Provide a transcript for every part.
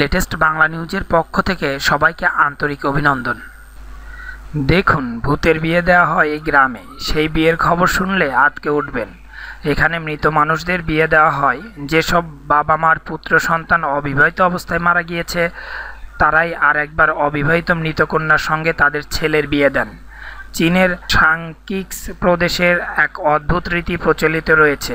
latest Bangla নিউজের পক্ষ থেকে সবাইকে আন্তরিক অভিনন্দন দেখুন ভূতের বিয়ে দেওয়া হয় এই গ্রামে সেই বিয়ের খবর শুনলে আতকে উঠবেন এখানে মৃত মানুষদের বিয়ে দেওয়া হয় যেসব বাবা মার পুত্র সন্তান অবিবাহিত অবস্থায় মারা গিয়েছে তারাই আর একবার অবিবাহিত মৃতকন্যার সঙ্গে তাদের ছেলের বিয়ে দেন চীনের সাংকিক্স প্রদেশের এক অদ্ভুত রীতি প্রচলিত রয়েছে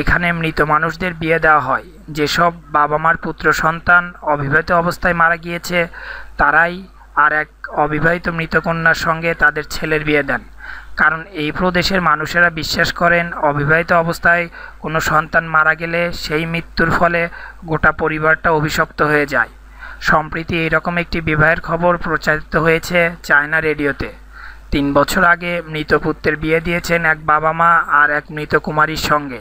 এখানে মৃত মানুষদের বিয়ে দেওয়া হয় যেসব বাবা মার পুত্র সন্তান অবিবাহিত অবস্থায় মারা গিয়েছে তারাই আর এক অবিবাহিত মৃতকন্যার সঙ্গে তাদের ছেলের বিয়ে দেন কারণ এই প্রদেশের মানুষেরা বিশ্বাস করেন অবিবাহিত অবস্থায় কোনো সন্তান মারা গেলে সেই মৃত্যুর ফলে গোটা পরিবারটা অভিশপ্ত হয়ে যায় সম্প্রতি এরকম একটি বিবাহের খবর প্রচারিত হয়েছে চায়না রেডিওতে তিন বছর আগে মৃত পুত্রের বিয়ে দিয়েছেন এক বাবা মা আর এক মৃত কুমারীর সঙ্গে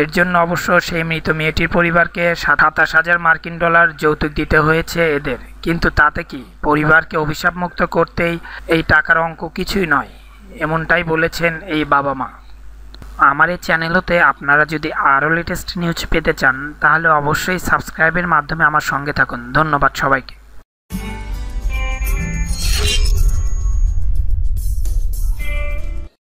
এর জন্য অবশ্য সেই মৃত মেয়েটির পরিবারকে সাতাশ হাজার মার্কিন ডলার যৌতুক দিতে হয়েছে এদের কিন্তু তাতে কি পরিবারকে অভিশাপমুক্ত করতেই এই টাকার অঙ্ক কিছুই নয় এমনটাই বলেছেন এই বাবা মা আমার এই চ্যানেল হতে আপনারা যদি আরও লেটেস্ট নিউজ পেতে চান তাহলে অবশ্যই সাবস্ক্রাইবের মাধ্যমে আমার সঙ্গে থাকুন ধন্যবাদ সবাইকে